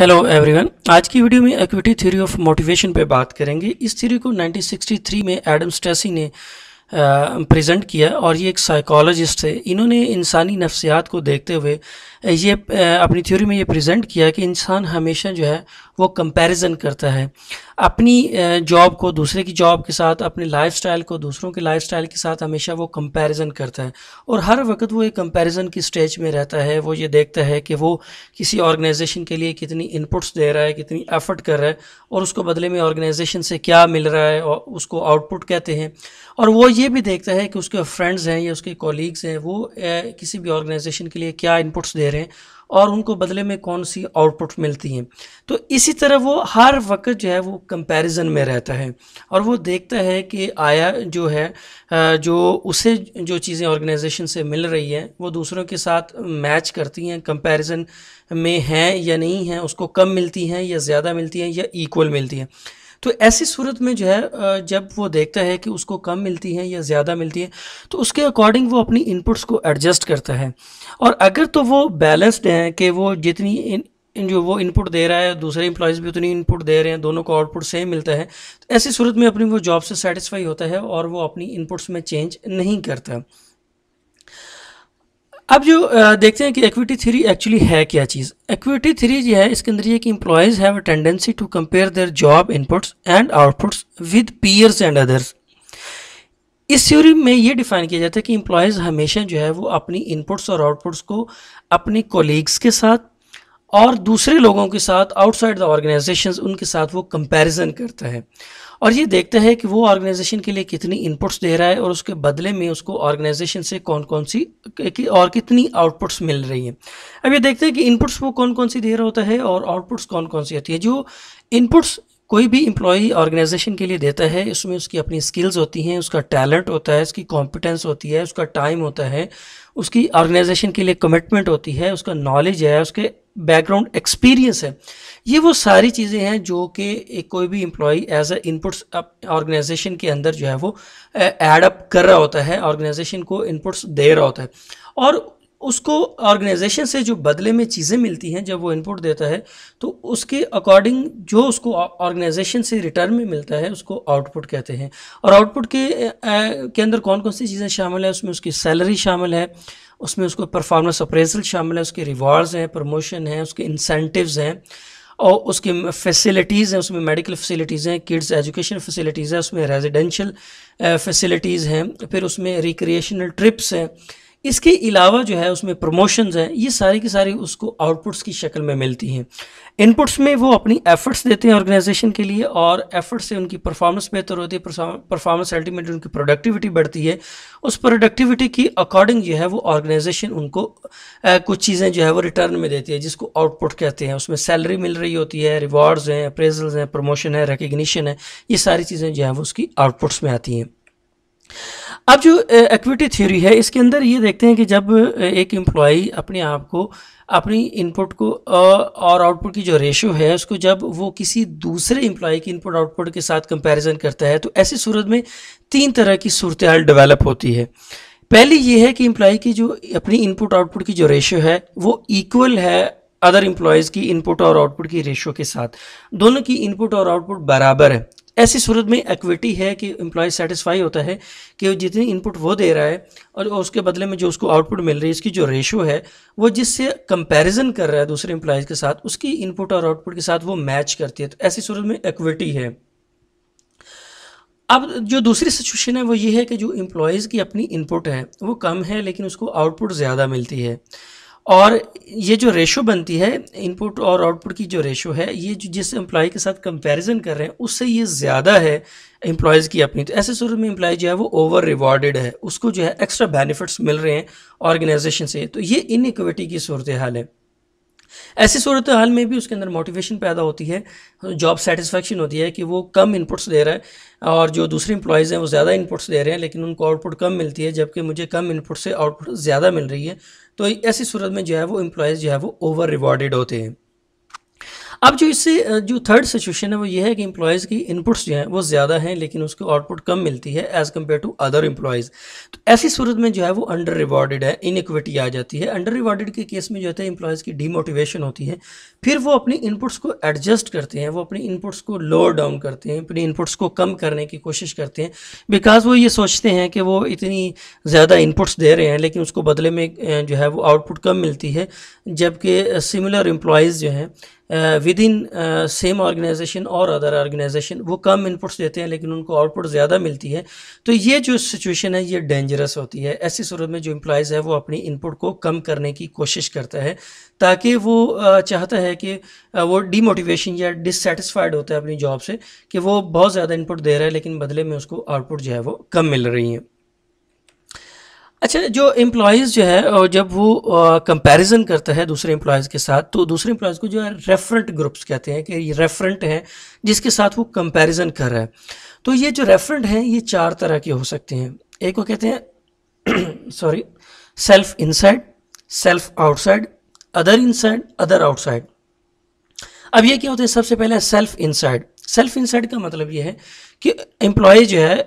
hello everyone आज की video में एक्विटी थ्योरी ऑफ मोटिवेशन पे बात करेंगे इस थ्योरी को 1963 में एडम स्टेसी ने प्रेजेंट किया और ये एक साइकोलॉजिस्ट थे इन्होंने इंसानी नफ्सियात को देखते हुए ये अपनी थ्योरी में ये प्रेजेंट किया कि इंसान हमेशा जो है वो कंपैरिजन करता है अपनी जॉब को दूसरे की जॉब के साथ अपने लाइफस्टाइल को दूसरों के लाइफस्टाइल के साथ हमेशा वो कंपैरिजन करता है और हर वक्त वो एक कंपैरिजन की स्टेज में रहता है वो ये देखता है कि वो किसी ऑर्गेनाइजेशन के लिए कितनी इनपुट्स दे रहा है कितनी एफर्ट कर रहा है और उसको बदले में ऑर्गेनाइजेशन से क्या मिल रहा है और उसको आउटपुट कहते हैं और वो ये भी देखता है कि उसके फ्रेंड्स हैं या उसके कॉलीग्स हैं वो किसी भी ऑर्गेनाइजेशन के लिए क्या इनपुट्स दे रहे हैं और उनको बदले में कौन सी आउटपुट मिलती हैं तो इसी तरह वो हर वक्त जो है वो कंपैरिजन में रहता है और वो देखता है कि आया जो है जो उसे जो चीज़ें ऑर्गेनाइजेशन से मिल रही हैं वो दूसरों के साथ मैच करती हैं कंपैरिजन में हैं या नहीं हैं उसको कम मिलती हैं या ज़्यादा मिलती हैं या इक्वल मिलती हैं तो ऐसी सूरत में जो है जब वो देखता है कि उसको कम मिलती है या ज़्यादा मिलती है तो उसके अकॉर्डिंग वो अपनी इनपुट्स को एडजस्ट करता है और अगर तो वो बैलेंस्ड हैं कि वो जितनी इन जो वो इनपुट दे रहा है दूसरे इम्प्लॉज़ भी उतनी इनपुट दे रहे हैं दोनों को आउटपुट सेम मिलता है तो ऐसी सूरत में अपनी वो जॉब से सेटिस्फाई होता है और वो अपनी इनपुट्स में चेंज नहीं करता अब जो देखते हैं कि एक्विटी थ्री एक्चुअली है क्या चीज़ एक्विटी थ्री जो है इसके अंदर ये कि employees have a tendency to compare their job inputs and outputs with peers and others इस थ्योरी में ये डिफाइन किया जाता है कि इम्प्लॉयज हमेशा जो है वो अपनी इनपुट्स और आउटपुट्स को अपने कोलीग्स के साथ और दूसरे लोगों के साथ आउटसाइड द ऑर्गेनाइजेशन उनके साथ वो कंपेरिजन करता है और ये देखते हैं कि वो ऑर्गेनाइजेशन के लिए कितनी इनपुट्स दे रहा है और उसके बदले में उसको ऑर्गेनाइजेशन से कौन कौन सी कि और कितनी आउटपुट्स मिल रही हैं अब ये देखते हैं कि इनपुट्स वो कौन कौन सी दे रहा होता है और आउटपुट्स कौन कौन सी होती है जो इनपुट्स कोई भी इम्प्लॉई ऑर्गेनाइजेशन के लिए देता है उसमें उसकी अपनी स्किल्स होती हैं उसका टैलेंट होता है उसकी कॉम्पिटेंस होती है उसका टाइम होता है उसकी ऑर्गेनाइजेशन के लिए कमिटमेंट होती है उसका नॉलेज है उसके बैकग्राउंड एक्सपीरियंस है ये वो सारी चीज़ें हैं जो कि कोई भी employee as a inputs organisation के अंदर जो है वो एड अप कर रहा होता है ऑर्गेनाइजेशन को इनपुट्स दे रहा होता है और उसको ऑर्गेनाइजेशन से जो बदले में चीज़ें मिलती हैं जब वो इनपुट देता है तो उसके अकॉर्डिंग जो उसको ऑर्गेनाइजेशन से रिटर्न में मिलता है उसको आउटपुट कहते हैं और आउटपुट के आ, के अंदर कौन कौन सी चीज़ें शामिल हैं उसमें उसकी सैलरी शामिल है उसमें उसको परफॉर्मेंस अप्रेजल शामिल है उसके रिवार्ड्स हैं प्रमोशन हैं उसके इंसेंटिवस हैं और उसकी फैसिलिटीज़ हैं उसमें मेडिकल फैसिलिटीज़ हैं किड्स एजुकेशन फैसिलिटीज़ हैं उसमें रेजिडेंशियल फैसिलिटीज़ हैं फिर उसमें रिक्रिएशनल ट्रिप्स हैं इसके अलावा जो है उसमें प्रमोशंस हैं ये सारी की सारी उसको आउटपुट्स की शक्ल में मिलती हैं इनपुट्स में वो अपनी एफर्ट्स देते हैं ऑर्गेनाइजेशन के लिए और एफर्ट्स से उनकी परफॉर्मेंस बेहतर होती है परफॉर्मेंस अल्टीमेटली उनकी प्रोडक्टिविटी बढ़ती है उस प्रोडक्टिविटी की अकॉर्डिंग जो है वो ऑर्गेनाइजेशन उनको आ, कुछ चीज़ें जो है वो रिटर्न में देती है जिसको आउटपुट कहते हैं उसमें सैलरी मिल रही होती है रिवॉर्ड्स हैं अप्रेजल्स हैं प्रमोशन है रिकग्निशन है ये सारी चीज़ें जो है वो उसकी आउटपुट्स में आती हैं अब जो एक्विटी थ्योरी है इसके अंदर ये देखते हैं कि जब एक एम्प्लॉई अपने आप को अपनी इनपुट को और आउटपुट की जो रेशियो है उसको जब वो किसी दूसरे एम्प्लॉय की इनपुट आउटपुट के साथ कंपैरिजन करता है तो ऐसी सूरत में तीन तरह की सूरत हाल डेवलप होती है पहली ये है कि एम्प्लॉय की जो अपनी इनपुट आउटपुट की जो रेशियो है वो इक्वल है अदर एम्प्लॉयज़ की इनपुट और आउटपुट की रेशियो के साथ दोनों की इनपुट और आउटपुट बराबर है ऐसी सूरत में एक्विटी है कि एम्प्लॉय सेटिस्फाई होता है कि जितनी इनपुट वो दे रहा है और उसके बदले में जो उसको आउटपुट मिल रही है इसकी जो रेशो है वो जिससे कंपैरिजन कर रहा है दूसरे एम्प्लॉयज़ के साथ उसकी इनपुट और आउटपुट के साथ वो मैच करती है तो ऐसी सूरत में एक्विटी है अब जो दूसरी सिचुएशन है वो ये है कि जो एम्प्लॉयज़ की अपनी इनपुट है वो कम है लेकिन उसको आउटपुट ज़्यादा मिलती है और ये जो रेशो बनती है इनपुट और आउटपुट की जो रेशो है ये जो जिस एम्प्लॉय के साथ कंपैरिजन कर रहे हैं उससे ये ज़्यादा है एम्प्लॉयज़ की अपनी तो ऐसे सूरत में एम्प्लॉय जो है वो ओवर रिवॉर्डेड है उसको जो है एक्स्ट्रा बेनिफिट्स मिल रहे हैं ऑर्गेनाइजेशन से तो ये इन की सूरत हाल है ऐसी सूरत हाल में भी उसके अंदर मोटिवेशन पैदा होती है जॉब सेटिस्फेक्शन होती है कि वो कम इनपुट्स दे रहा है और जो दूसरे इंप्लॉयज़ हैं वो ज़्यादा इनपुट्स दे रहे हैं लेकिन उनको आउटपुट कम मिलती है जबकि मुझे कम इनपुट से आउटपुट ज़्यादा मिल रही है तो ऐसी सूरत में जो है वो इम्प्लॉयज़ जो है वो ओवर रिवॉर्डेड होते हैं अब जो इससे जो थर्ड सिचुएशन है वो ये है कि इम्प्लॉयज़ की इनपुट्स जो हैं वो ज़्यादा हैं लेकिन उसको आउटपुट कम मिलती है as compare to other employees तो ऐसी सूरत में जो है वो अंडर रिवॉर्डेड है इनक्विटी आ जाती है अंडर रिवॉर्डेड के केस में जो है इम्प्लॉयज़ की डीमोटिवेशन होती है फिर वो अपनी इनपुट्स को एडजस्ट करते हैं वो अपनी इनपुट्स को लोअर डाउन करते हैं अपनी इनपुट्स को कम करने की कोशिश करते हैं बिकॉज वो ये सोचते हैं कि वो इतनी ज़्यादा इनपुट्स दे रहे हैं लेकिन उसको बदले में जो है वो आउटपुट कम मिलती है जबकि सिमिलर इम्प्लॉयज़ जो हैं विद इन सेम ऑर्गेनाइजेशन और अदर ऑर्गेनाइजेशन वो कम इनपुट्स देते हैं लेकिन उनको आउटपुट ज़्यादा मिलती है तो ये जो सिचुएशन है ये डेंजरस होती है ऐसी सूरत में जो एम्प्लॉयज़ है वो अपनी इनपुट को कम करने की कोशिश करता है ताकि वो uh, चाहता है कि uh, वो डीमोटिवेशन या डिससेटिस्फाइड होता है अपनी जॉब से कि वो बहुत ज़्यादा इनपुट दे रहा है लेकिन बदले में उसको आउटपुट जो है वो कम मिल रही है अच्छा जो एम्प्लॉयज़ जो है और जब वो कंपैरिजन करता है दूसरे एम्प्लॉयज़ के साथ तो दूसरे एम्प्लॉयज़ को जो है रेफरेंट ग्रुप्स कहते हैं कि ये रेफरेंट हैं जिसके साथ वो कंपैरिजन कर रहा है तो ये जो रेफरेंट हैं ये चार तरह के हो सकते हैं एक को कहते हैं sorry self inside self outside other inside other outside अब ये क्या होता है सबसे पहले सेल्फ इनसाइड सेल्फ इनसाइड का मतलब ये है कि एम्प्लॉय जो है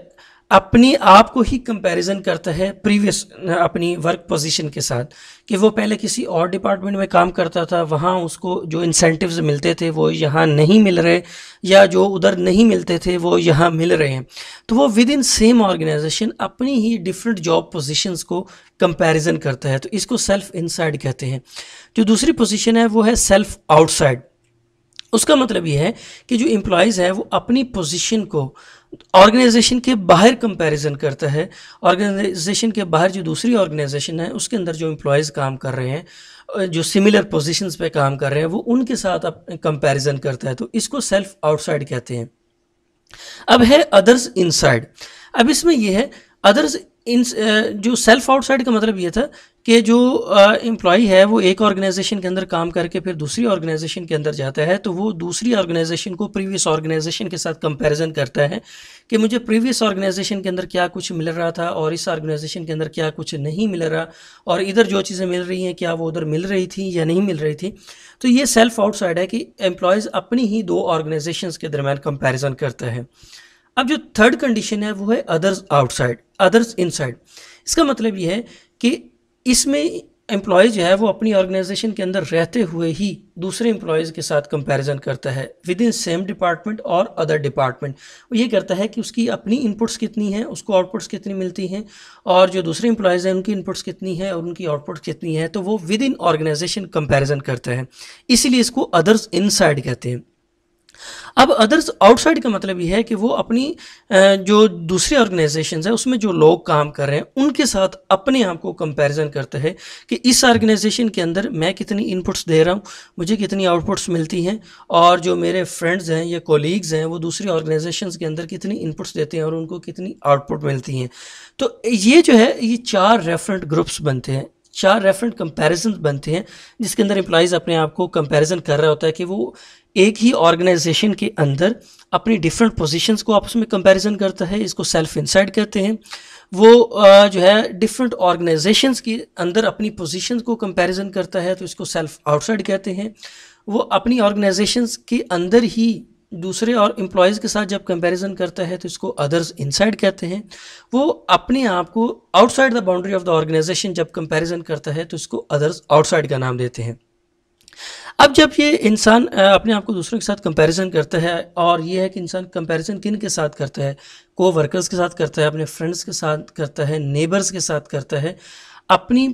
अपने आप को ही कंपैरिजन करता है प्रीवियस अपनी वर्क पोजीशन के साथ कि वो पहले किसी और डिपार्टमेंट में काम करता था वहाँ उसको जो इंसेंटिव्स मिलते थे वो यहाँ नहीं मिल रहे या जो उधर नहीं मिलते थे वो यहाँ मिल रहे हैं तो वो विद इन सेम ऑर्गेनाइजेशन अपनी ही डिफरेंट जॉब पोजीशंस को कंपैरिजन करता है तो इसको सेल्फ इनसाइड कहते हैं जो दूसरी पोजिशन है वो है सेल्फ आउटसाइड उसका मतलब ये है कि जो एम्प्लॉयज़ हैं वो अपनी पोजिशन को ऑर्गेनाइजेशन के बाहर कंपैरिजन करता है ऑर्गेनाइजेशन के बाहर जो दूसरी ऑर्गेनाइजेशन है उसके अंदर जो एम्प्लॉयज़ काम कर रहे हैं जो सिमिलर पोजीशंस पे काम कर रहे हैं वो उनके साथ कंपैरिजन करता है तो इसको सेल्फ आउटसाइड कहते हैं अब है अदर्स इनसाइड अब इसमें यह है अदर्स इन जो सेल्फ आउटसाइड का मतलब ये था कि जो एम्प्लॉय है वो एक ऑर्गेनाइजेशन के अंदर काम करके फिर दूसरी ऑर्गेनाइजेशन के अंदर जाता है तो वो दूसरी ऑर्गेनाइजेशन को प्रीवियस ऑर्गेनाइजेशन के साथ कंपैरिजन करता है कि मुझे प्रीवियस ऑर्गेनाइजेशन के अंदर क्या कुछ मिल रहा था और इस ऑर्गेनाइजेशन के अंदर क्या कुछ नहीं मिल रहा और इधर जो चीज़ें मिल रही हैं क्या वो उधर मिल रही थी या नहीं मिल रही थी तो ये सेल्फ आउटसाइड है कि एम्प्लॉयज़ अपनी ही दो ऑर्गेनाइजेशन के दरमियान कंपेरिजन करता है अब जो थर्ड कंडीशन है वो है अदर्स आउटसाइड अदर्स इनसाइड इसका मतलब ये है कि इसमें एम्प्लॉय जो है वो अपनी ऑर्गेनाइजेशन के अंदर रहते हुए ही दूसरे एम्प्लॉयज़ के साथ कंपैरिजन करता है विद इन सेम डिपार्टमेंट और अदर डिपार्टमेंट वो ये करता है कि उसकी अपनी इनपुट्स कितनी हैं उसको आउटपुट्स कितनी मिलती हैं और जो दूसरे एम्प्लॉयज़ हैं उनकी इनपुट्स कितनी है और उनकी आउटपुट्स कितनी है तो वो विद इन ऑर्गेनाइजेशन कंपेरिजन करता है इसीलिए इसको अदर्स इन कहते हैं अब अदर्स आउटसाइड का मतलब यह है कि वो अपनी जो दूसरे ऑर्गेनाइजेशन है उसमें जो लोग काम कर रहे हैं उनके साथ अपने आप को कंपैरिजन करते हैं कि इस ऑर्गेनाइजेशन के अंदर मैं कितनी इनपुट्स दे रहा हूँ मुझे कितनी आउटपुट्स मिलती हैं और जो मेरे फ्रेंड्स हैं या कोलीग्स हैं वो दूसरी ऑर्गेनाइजेशन के अंदर कितनी इनपुट्स देते हैं और उनको कितनी आउटपुट मिलती हैं तो ये जो है ये चार रेफरेंट ग्रुप्स बनते हैं चार रेफरेंट कंपैरिजन बनते हैं जिसके अंदर एम्प्लॉज़ अपने आप को कंपैरिजन कर रहा होता है कि वो एक ही ऑर्गेनाइजेशन के अंदर अपनी डिफरेंट पोजीशंस को आपस में कंपैरिजन करता है इसको सेल्फ इंसाइड कहते हैं वो जो है डिफरेंट ऑर्गेनाइजेशंस के अंदर अपनी पोजिशन को कंपेरिजन करता है तो इसको सेल्फ आउटसाइड कहते हैं वो अपनी ऑर्गेनाइजेशंस के अंदर ही दूसरे और एम्प्लॉयज़ के साथ जब कंपैरिजन करता है तो इसको अदर्स इनसाइड कहते हैं वो अपने आप को outside the boundary of the organisation जब कंपैरिजन करता है तो इसको अदर्स आउटसाइड का नाम देते हैं अब जब ये इंसान अपने आप को दूसरों के साथ कंपैरिजन करता है और ये है कि इंसान कंपैरिजन किन के साथ करता है को वर्कर्स के साथ करता है अपने फ्रेंड्स के साथ करता है नेबर्स के साथ करता है अपनी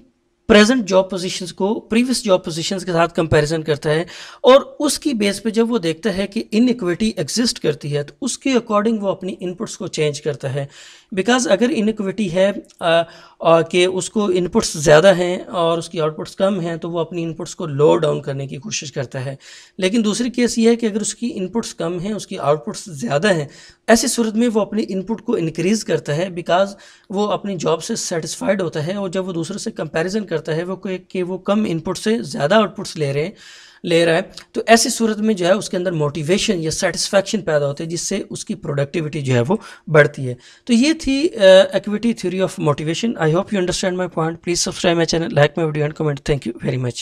प्रेजेंट जॉब पोजीशंस को प्रीवियस जॉब पोजीशंस के साथ कंपैरिजन करता है और उसकी बेस पे जब वो देखता है कि इन इक्विटी एग्जिस्ट करती है तो उसके अकॉर्डिंग वो अपनी इनपुट्स को चेंज करता है बिकॉज अगर इन इक्विटी है कि उसको इनपुट्स ज़्यादा हैं और उसकी आउटपुट्स कम हैं तो वो अपनी इनपुट्स को लो डाउन करने की कोशिश करता है लेकिन दूसरी केस ये है कि अगर उसकी इनपुट्स कम हैं उसकी आउटपुट्स ज़्यादा हैं ऐसी सूरत में वो अपनी इनपुट को इनक्रीज़ करता है बिकॉज वो अपनी जॉब से सेटिसफाइड होता है और जब वो दूसरे से कंपेरिजन करता है वो कि वो कम इनपुट से ज़्यादा आउटपुट्स ले रहे ले रहा है तो ऐसी सूरत में जो है उसके अंदर मोटिवेशन या सेटिस्फेक्शन पैदा होते हैं जिससे उसकी प्रोडक्टिविटी जो है वो बढ़ती है तो ये थी equity theory of motivation I hope you understand my point please subscribe my channel like my video and comment thank you very much